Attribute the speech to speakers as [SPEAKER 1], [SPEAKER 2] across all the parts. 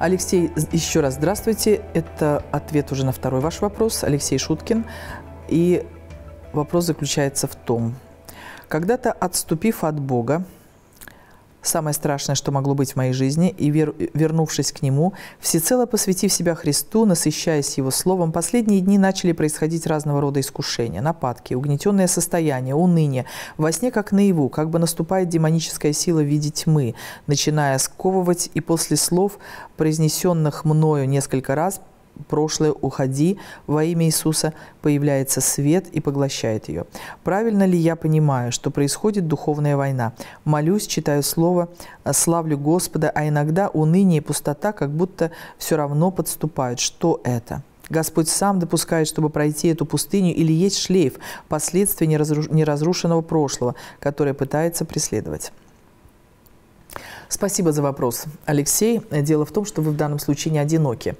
[SPEAKER 1] Алексей, еще раз здравствуйте. Это ответ уже на второй ваш вопрос. Алексей Шуткин. И вопрос заключается в том, когда-то отступив от Бога, самое страшное, что могло быть в моей жизни, и, вер, вернувшись к Нему, всецело посвятив себя Христу, насыщаясь Его Словом, последние дни начали происходить разного рода искушения, нападки, угнетенное состояние, уныние, во сне как наяву, как бы наступает демоническая сила в виде тьмы, начиная сковывать, и после слов, произнесенных мною несколько раз, прошлое, уходи во имя Иисуса, появляется свет и поглощает ее. Правильно ли я понимаю, что происходит духовная война? Молюсь, читаю слово, э, славлю Господа, а иногда уныние и пустота как будто все равно подступают. Что это? Господь сам допускает, чтобы пройти эту пустыню или есть шлейф последствий неразрушенного прошлого, которое пытается преследовать. Спасибо за вопрос, Алексей. Дело в том, что вы в данном случае не одиноки.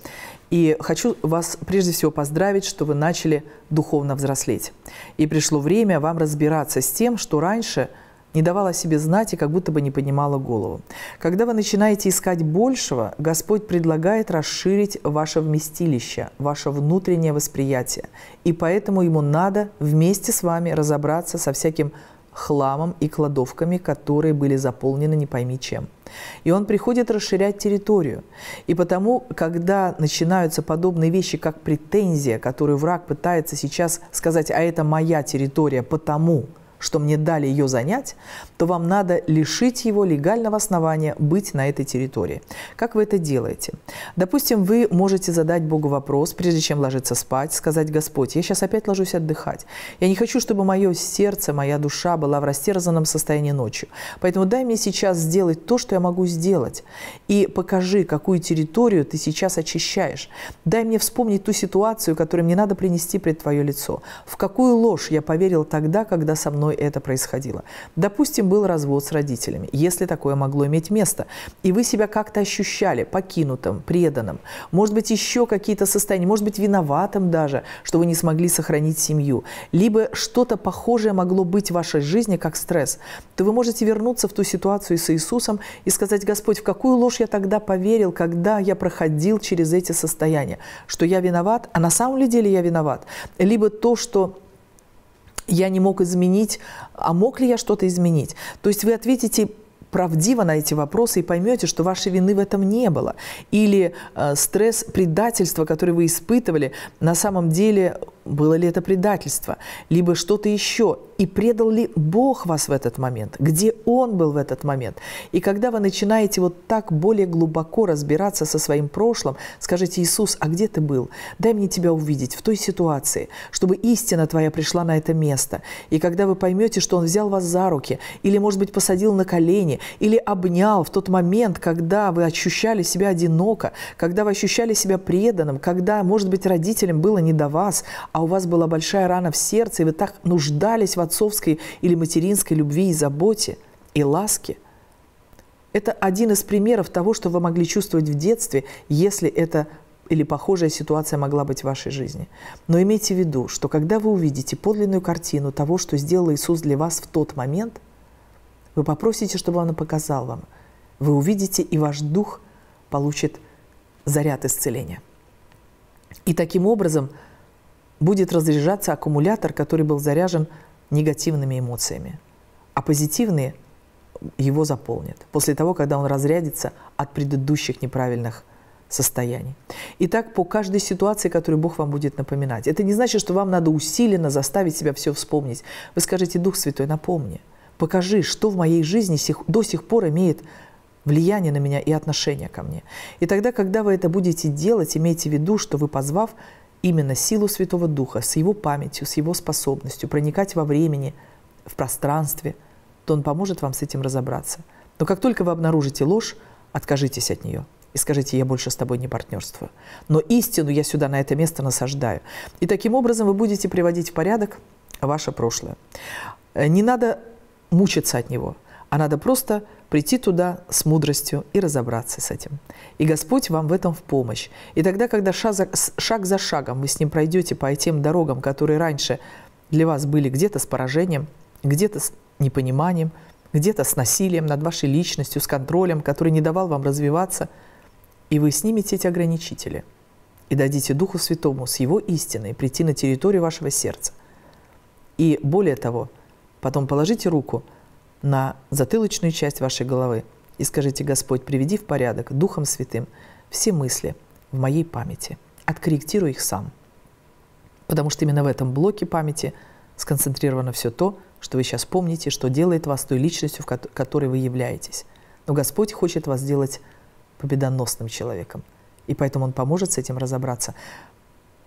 [SPEAKER 1] И хочу вас прежде всего поздравить, что вы начали духовно взрослеть. И пришло время вам разбираться с тем, что раньше не давала себе знать и как будто бы не поднимала голову. Когда вы начинаете искать большего, Господь предлагает расширить ваше вместилище, ваше внутреннее восприятие. И поэтому ему надо вместе с вами разобраться со всяким хламом и кладовками, которые были заполнены не пойми чем – и он приходит расширять территорию. И потому, когда начинаются подобные вещи, как претензия, которую враг пытается сейчас сказать, а это моя территория, потому что мне дали ее занять, то вам надо лишить его легального основания быть на этой территории. Как вы это делаете? Допустим, вы можете задать Богу вопрос, прежде чем ложиться спать, сказать, Господь, я сейчас опять ложусь отдыхать. Я не хочу, чтобы мое сердце, моя душа была в растерзанном состоянии ночью. Поэтому дай мне сейчас сделать то, что я могу сделать. И покажи, какую территорию ты сейчас очищаешь. Дай мне вспомнить ту ситуацию, которую мне надо принести пред твое лицо. В какую ложь я поверил тогда, когда со мной мной это происходило. Допустим, был развод с родителями, если такое могло иметь место, и вы себя как-то ощущали покинутым, преданным, может быть, еще какие-то состояния, может быть, виноватым даже, что вы не смогли сохранить семью, либо что-то похожее могло быть в вашей жизни, как стресс, то вы можете вернуться в ту ситуацию с Иисусом и сказать, Господь, в какую ложь я тогда поверил, когда я проходил через эти состояния, что я виноват, а на самом деле я виноват, либо то, что я не мог изменить, а мог ли я что-то изменить? То есть вы ответите правдиво на эти вопросы и поймете, что вашей вины в этом не было. Или э, стресс предательства, который вы испытывали, на самом деле было ли это предательство, либо что-то еще, и предал ли Бог вас в этот момент, где Он был в этот момент. И когда вы начинаете вот так более глубоко разбираться со своим прошлым, скажите, Иисус, а где ты был? Дай мне тебя увидеть в той ситуации, чтобы истина твоя пришла на это место. И когда вы поймете, что Он взял вас за руки, или, может быть, посадил на колени, или обнял в тот момент, когда вы ощущали себя одиноко, когда вы ощущали себя преданным, когда, может быть, родителям было не до вас, а а у вас была большая рана в сердце, и вы так нуждались в отцовской или материнской любви и заботе, и ласке. Это один из примеров того, что вы могли чувствовать в детстве, если это или похожая ситуация могла быть в вашей жизни. Но имейте в виду, что когда вы увидите подлинную картину того, что сделал Иисус для вас в тот момент, вы попросите, чтобы Он показал вам. Вы увидите, и ваш дух получит заряд исцеления. И таким образом – будет разряжаться аккумулятор, который был заряжен негативными эмоциями, а позитивные его заполнят после того, когда он разрядится от предыдущих неправильных состояний. И так по каждой ситуации, которую Бог вам будет напоминать. Это не значит, что вам надо усиленно заставить себя все вспомнить. Вы скажете, Дух Святой, напомни, покажи, что в моей жизни до сих пор имеет влияние на меня и отношение ко мне. И тогда, когда вы это будете делать, имейте в виду, что вы, позвав именно силу Святого Духа с его памятью, с его способностью проникать во времени, в пространстве, то он поможет вам с этим разобраться. Но как только вы обнаружите ложь, откажитесь от нее и скажите, я больше с тобой не партнерствую. Но истину я сюда, на это место насаждаю. И таким образом вы будете приводить в порядок ваше прошлое. Э, не надо мучиться от него – а надо просто прийти туда с мудростью и разобраться с этим. И Господь вам в этом в помощь. И тогда, когда шаг за, шагом вы с Ним пройдете по тем дорогам, которые раньше для вас были где-то с поражением, где-то с непониманием, где-то с насилием над вашей личностью, с контролем, который не давал вам развиваться, и вы снимете эти ограничители и дадите Духу Святому с Его истиной прийти на территорию вашего сердца. И более того, потом положите руку – на затылочную часть вашей головы и скажите, Господь, приведи в порядок Духом Святым все мысли в моей памяти, откорректируй их сам. Потому что именно в этом блоке памяти сконцентрировано все то, что вы сейчас помните, что делает вас той личностью, в которой вы являетесь. Но Господь хочет вас сделать победоносным человеком, и поэтому Он поможет с этим разобраться.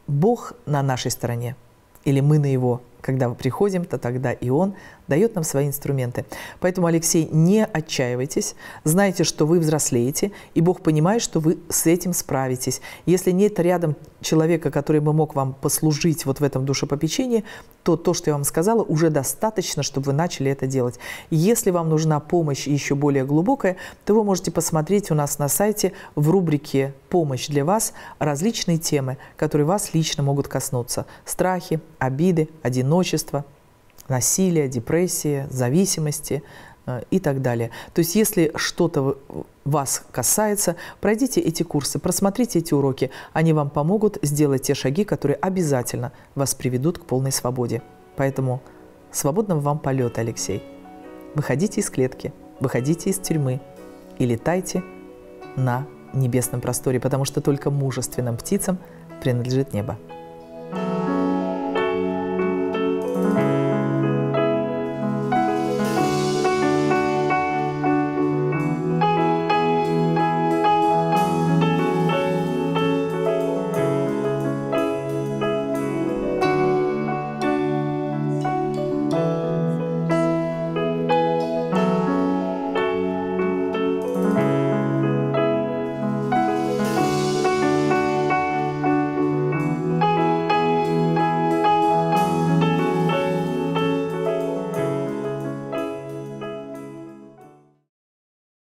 [SPEAKER 1] Бог на нашей стороне, или мы на Его. Когда мы приходим, то тогда и Он дает нам свои инструменты. Поэтому, Алексей, не отчаивайтесь, знайте, что вы взрослеете, и Бог понимает, что вы с этим справитесь. Если нет рядом человека, который бы мог вам послужить вот в этом душепопечении, то то, что я вам сказала, уже достаточно, чтобы вы начали это делать. Если вам нужна помощь еще более глубокая, то вы можете посмотреть у нас на сайте в рубрике «Помощь для вас» различные темы, которые вас лично могут коснуться. Страхи, обиды, одиночество, насилия, депрессии, зависимости э, и так далее. То есть если что-то вас касается, пройдите эти курсы, просмотрите эти уроки. Они вам помогут сделать те шаги, которые обязательно вас приведут к полной свободе. Поэтому свободного вам полета, Алексей. Выходите из клетки, выходите из тюрьмы и летайте на небесном просторе, потому что только мужественным птицам принадлежит небо.